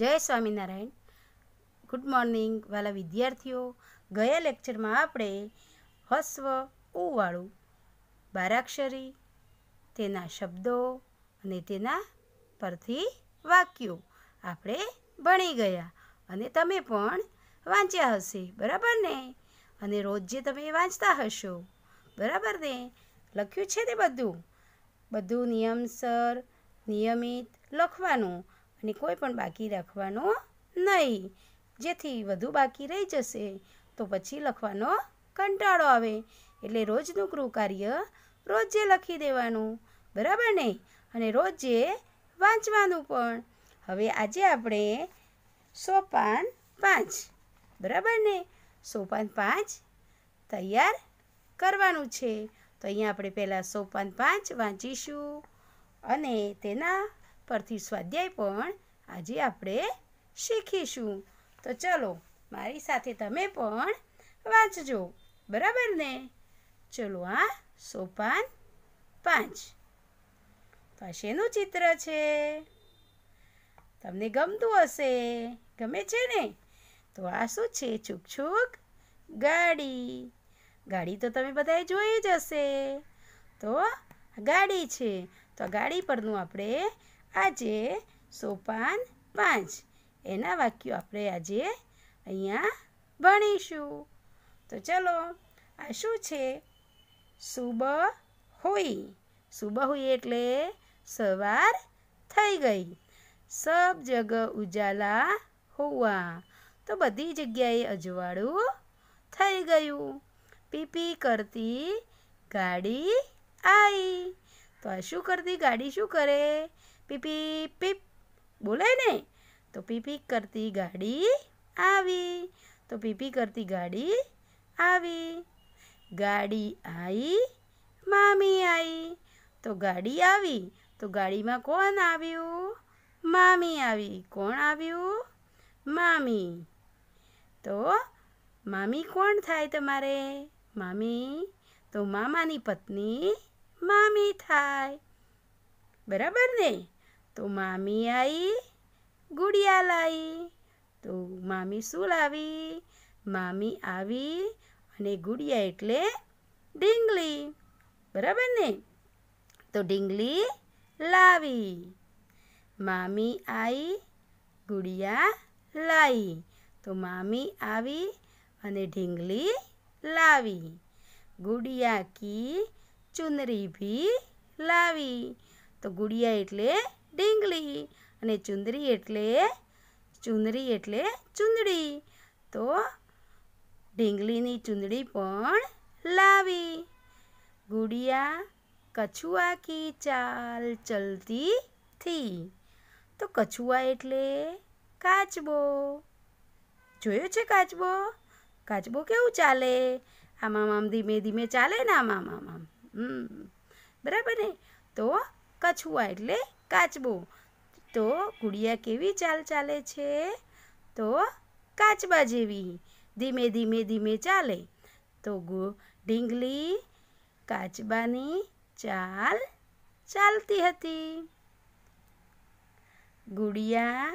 જય Swaminarayan good morning વાલા વિદ્યાર્થીઓ ગયા લેક્ચરમાં આપણે હસ્વ ઉવાળું બારાક્ષરી તેના શબ્દો અને તેના પરથી વાક્યો આપણે ભણી ગયા અને તમે પણ વાંચ્યા હશે બરાબર ને અને રોજ જે તમે વાંચતા હશો બરાબર ને લખ્યું છે ને બધું બધું નિયમસર નિયમિત લખવાનું ને કોઈ પણ બાકી રાખવાનો નહીં જેથી વધુ બાકી રહી જશે તો પછી લખવાનો કંટાળો આવે એટલે રોજનું ગૃહકાર્ય રોજે લખી દેવાનું બરાબર ને અને રોજે વાંચવાનું પણ હવે આજે આપણે સોપાન પાંચ બરાબર ને સોપાન પાંચ તૈયાર કરવાનું છે તો અહીંયા આપણે પહેલાં સોપાન પાંચ વાંચીશું અને તેના પરથી સ્વાધ્યાય પણ આજે આપણે શીખીશું તો ચલો મારી સાથે તમે પણ વાંચજો બરાબર ને ચલો આ સોપાન પાંચ તો ચિત્ર છે તમને ગમતું હશે ગમે છે ને તો આ શું છે છૂક ગાડી ગાડી તો તમે બધાએ જોઈ જ હશે તો ગાડી છે તો ગાડી પરનું આપણે આજે સોપાન પાંચ એના વાક્યો આપણે આજે અહીંયા ભણીશું તો ચલો આ શું છે શુભ હોઈ સુબ હોઈ એટલે સવાર થઈ ગઈ સબ જગ ઉજાલા હોવા તો બધી જગ્યાએ અજવાળું થઈ ગયું પીપી કરતી ગાડી આવી તો આ શું કરતી ગાડી શું કરે પીપી પીપ બોલે ને તો પીપી કરતી ગાડી આવી તો પીપી કરતી ગાડી આવી ગાડી આવી મામી આવી તો ગાડી આવી તો ગાડીમાં કોણ આવ્યું મામી આવી કોણ આવ્યું મામી તો મામી કોણ થાય તમારે મામી તો મામાની પત્ની મામી થાય બરાબર ને તો મામી આવી ગુડિયા લાવી તો મામી શું લાવી મામી આવી અને ગુડિયા એટલે ઢીંગલી બરાબર ને તો ઢીંગલી લાવી મામી આવી ગુડિયા લાવી તો મામી આવી અને ઢીંગલી લાવી ગુડિયા કી ચુનરી ભી લાવી તો ગુડિયા એટલે ડીંગલી અને ચુંદરી એટલે ચુંદરી એટલે ચુંદડી તો ડીંગલીની ચુંદડી પણ લાવી ગુડિયા કછુઆ કી ચાલ ચલતી થી તો કછુઆ એટલે કાચબો જોયો છે કાચબો કાચબો કેવું ચાલે આમ ધીમે ધીમે ચાલે ને આમ બરાબર ને તો કછુઆ એટલે કાચબો તો ગુડિયા કેવી ચાલ ચાલે છે તો કાચબા જેવી ધીમે ધીમે ધીમે ચાલે તો ઢીંગલી કાચબાની ચાલ ચાલતી હતી ગુડિયા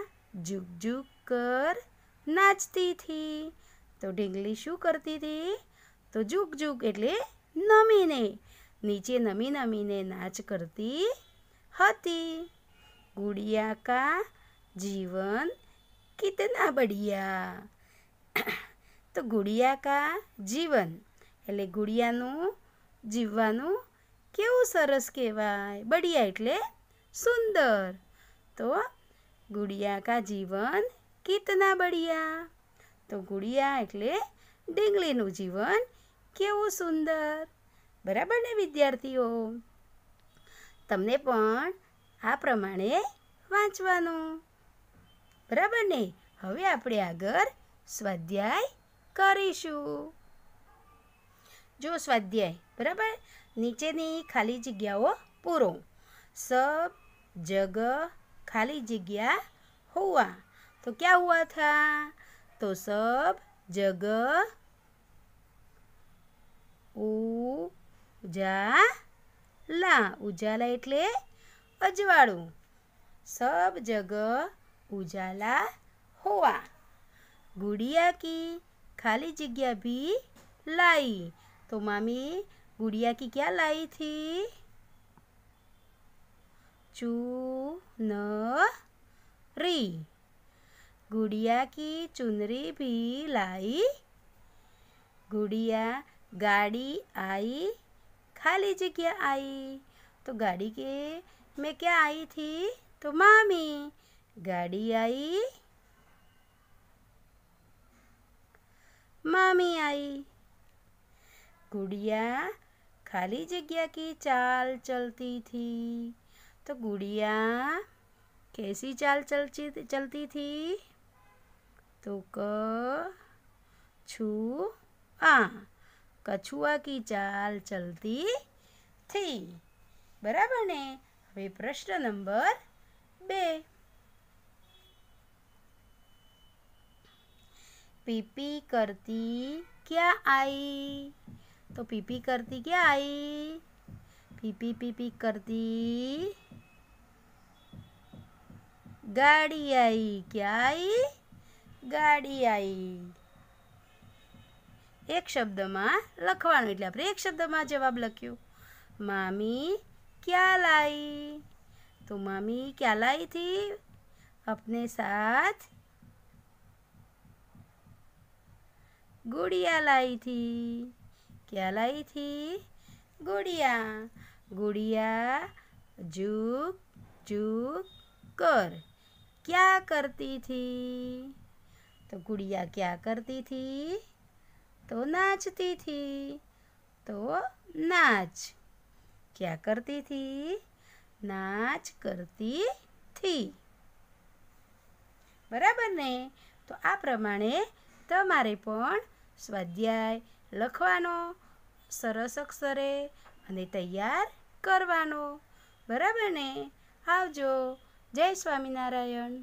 જુગ જુગ કર નાચતી હતી તો ઢીંગલી શું કરતી હતી તો જુગ જુગ એટલે નમીને નીચે નમી નમીને નાચ કરતી હતી ગુડિયા કા જીવન કિતના બઢિયા તો ગુડિયા કા જીવન એટલે ગુડિયાનું જીવવાનું કેવું સરસ કહેવાય બઢિયા એટલે સુંદર તો ગુડિયા કા જીવન કિતના બઢિયા તો ગુડિયા એટલે ડીંગલીનું જીવન કેવું સુંદર બરાબર ને વિદ્યાર્થીઓ તમને પણ આ પ્રમાણે વાંચવાનું બરાબર ને હવે આપણે આગળ સ્વાધ્યાય કરીશું જો સ્વાધ્યાય બરાબર નીચેની ખાલી જગ્યાઓ પૂરો સબ જગ ખાલી જગ્યા હોવા તો ક્યાં હુઆ થા તો સબ જગ ઉજા લા ઉજાલા એટલે અજવાળું સબ જગ ઉજાલા હોવા ગુડિયા કી ખાલી જગ્યા ભી लाई तो मामी गुड़िया की क्या लाई थी चुनरी गुड़िया की चुनरी भी लाई गुड़िया गाड़ी आई खा लीजिए क्या आई तो गाड़ी के में क्या आई थी तो मामी गाड़ी आई मामी आई गुड़िया खाली जगह की चाल चलती थी तो गुड़िया कैसी चाल चलती चलती थी तो क छू आ कछुआ की चाल चलती थी बराबर ने हमें प्रश्न नंबर बे पीपी करती क्या आई तो पीपी करती क्या आई पीपी पीपी करती गाड़ी आई क्या आई गाड़ी आई एक शब्द લખવાનું એટલે एक शब्द में जवाब लख्य મામી क्या लाई तो मामी क्या लाई थी अपने साथ गुड़िया लाई थी क्या लाई थी गुड़िया गुड़िया झुक झुक कर क्या करती थी तो गुड़िया क्या करती थी તો નાચતી થી તો નાચ ક્યાં કરતી થી નાચ કરતી થી બરાબર ને તો આ પ્રમાણે તમારે પણ સ્વાધ્યાય લખવાનો સરસ અક્ષરે અને તૈયાર કરવાનો બરાબર ને આવજો જય સ્વામિનારાયણ